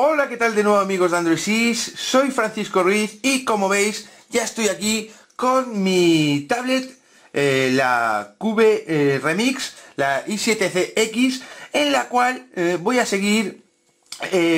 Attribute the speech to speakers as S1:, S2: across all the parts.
S1: Hola, ¿qué tal de nuevo amigos de Android 6? Soy Francisco Ruiz y como veis ya estoy aquí con mi tablet, eh, la Cube eh, Remix, la i7CX, en la cual eh, voy a seguir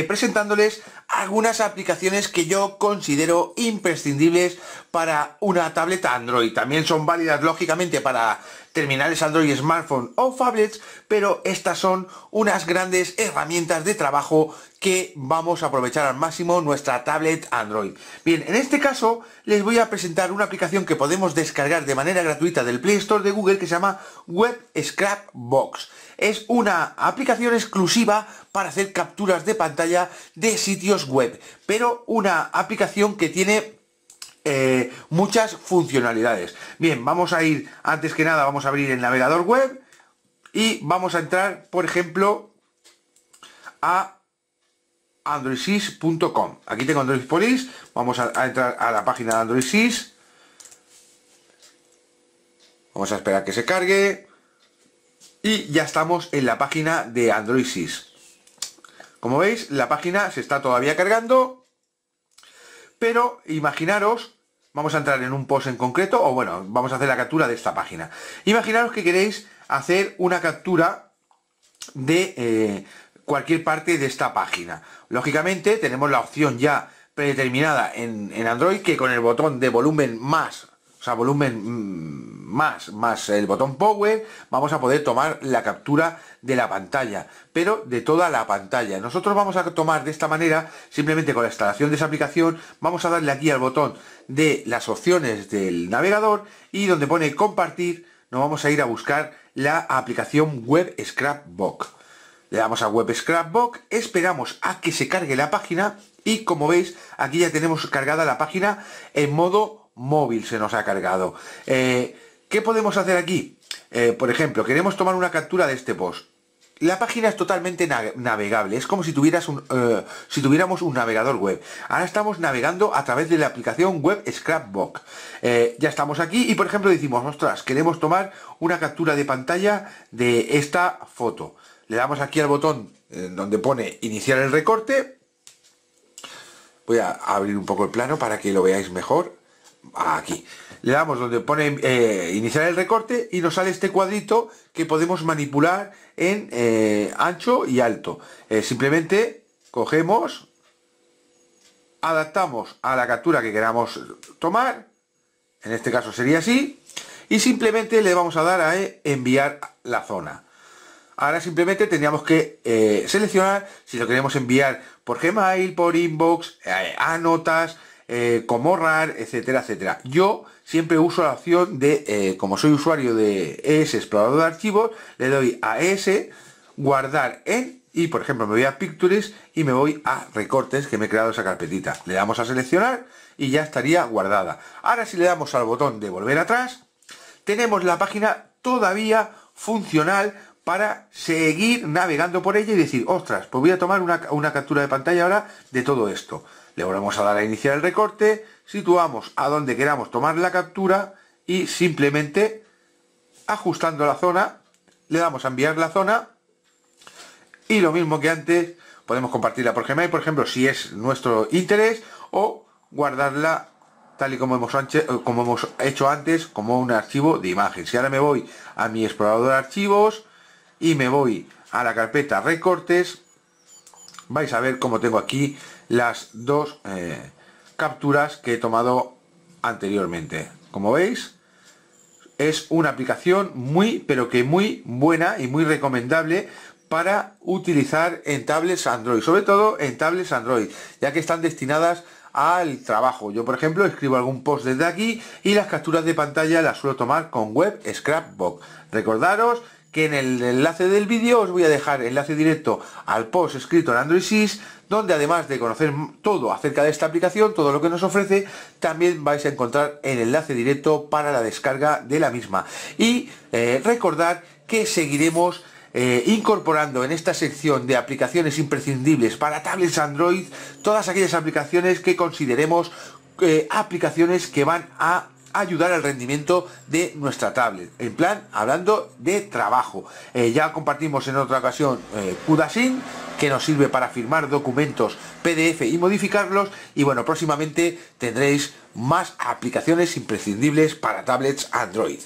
S1: presentándoles algunas aplicaciones que yo considero imprescindibles para una tableta Android. También son válidas lógicamente para terminales Android, smartphone o tablets, pero estas son unas grandes herramientas de trabajo que vamos a aprovechar al máximo nuestra tablet Android. Bien, en este caso les voy a presentar una aplicación que podemos descargar de manera gratuita del Play Store de Google que se llama Web Scrapbox. Es una aplicación exclusiva para hacer capturas de pantalla de sitios web, pero una aplicación que tiene eh, muchas funcionalidades. Bien, vamos a ir, antes que nada, vamos a abrir el navegador web y vamos a entrar, por ejemplo, a androidsys.com. Aquí tengo Android Police, vamos a, entrar a la página de Android Vamos a esperar que se cargue. Y ya estamos en la página de Android Como veis, la página se está todavía cargando. Pero imaginaros vamos a entrar en un post en concreto, o bueno, vamos a hacer la captura de esta página. Imaginaros que queréis hacer una captura de eh, cualquier parte de esta página. Lógicamente tenemos la opción ya predeterminada en, en Android que con el botón de volumen más o sea, volumen mm, más, más el botón power, vamos a poder tomar la captura de la pantalla, pero de toda la pantalla. Nosotros vamos a tomar de esta manera, simplemente con la instalación de esa aplicación, vamos a darle aquí al botón de las opciones del navegador y donde pone compartir, nos vamos a ir a buscar la aplicación Web Scrapbook. Le damos a Web Scrapbook, esperamos a que se cargue la página y como veis, aquí ya tenemos cargada la página en modo móvil se nos ha cargado. Eh, ¿Qué podemos hacer aquí? Eh, por ejemplo, queremos tomar una captura de este post. La página es totalmente navegable, es como si, tuvieras eh, tuviéramos un navegador web. Ahora estamos navegando a través de la aplicación web Scrapbook. ya estamos aquí y por ejemplo decimos, ostras, queremos tomar una captura de pantalla de esta foto. Le damos aquí al botón donde pone iniciar el recorte. Voy a abrir un poco el plano para que lo veáis mejor aquí le damos donde pone eh, iniciar el recorte y nos sale este cuadrito que podemos manipular en eh, ancho y alto eh, simplemente cogemos adaptamos a la captura que queramos tomar en este caso sería así y simplemente le vamos a dar a enviar la zona ahora simplemente tendríamos que seleccionar si lo queremos enviar por gmail por inbox a notas eh, como RAR, etcétera, etcétera. Yo siempre uso la opción de, eh, como soy usuario de ese explorador de archivos, le doy a ese, guardar en, y por ejemplo me voy a Pictures y me voy a recortes que me he creado esa carpetita. Le damos a seleccionar y ya estaría guardada. Ahora si le damos al botón de volver atrás, tenemos la página todavía funcional para seguir navegando por ella y decir, ostras, pues voy a tomar una, una captura de pantalla ahora de todo esto. Le volvemos a dar a iniciar el recorte, situamos a donde queramos tomar la captura y simplemente ajustando la zona, le damos a enviar la zona y lo mismo que antes, podemos compartirla por Gmail, por ejemplo, si es nuestro interés o guardarla tal y como hemos, eh, como hemos hecho antes, como un archivo de imagen. Si ahora me voy a mi explorador de archivos y me voy a la carpeta recortes, vais a ver cómo tengo aquí las dos eh, capturas que he tomado anteriormente. Como veis, es una aplicación muy, pero que muy buena y muy recomendable para utilizar en tablets Android, sobre todo en tablets Android, ya que están destinadas al trabajo. Yo, por ejemplo, escribo algún post desde aquí y las capturas de pantalla las suelo tomar con Web Scrapbook. Recordaros que en el enlace del vídeo os voy a dejar enlace directo al post escrito en Android 6 donde además de conocer todo acerca de esta aplicación, todo lo que nos ofrece, también vais a encontrar el enlace directo para la descarga de la misma. Y eh, recordar que seguiremos eh, incorporando en esta sección de aplicaciones imprescindibles para tablets Android todas aquellas aplicaciones que consideremos eh, aplicaciones que van a ayudar al rendimiento de nuestra tablet. En plan, hablando de trabajo. Eh, ya compartimos en otra ocasión eh, Kudasin, que nos sirve para firmar documentos PDF y modificarlos. Y bueno, próximamente tendréis más aplicaciones imprescindibles para tablets Android.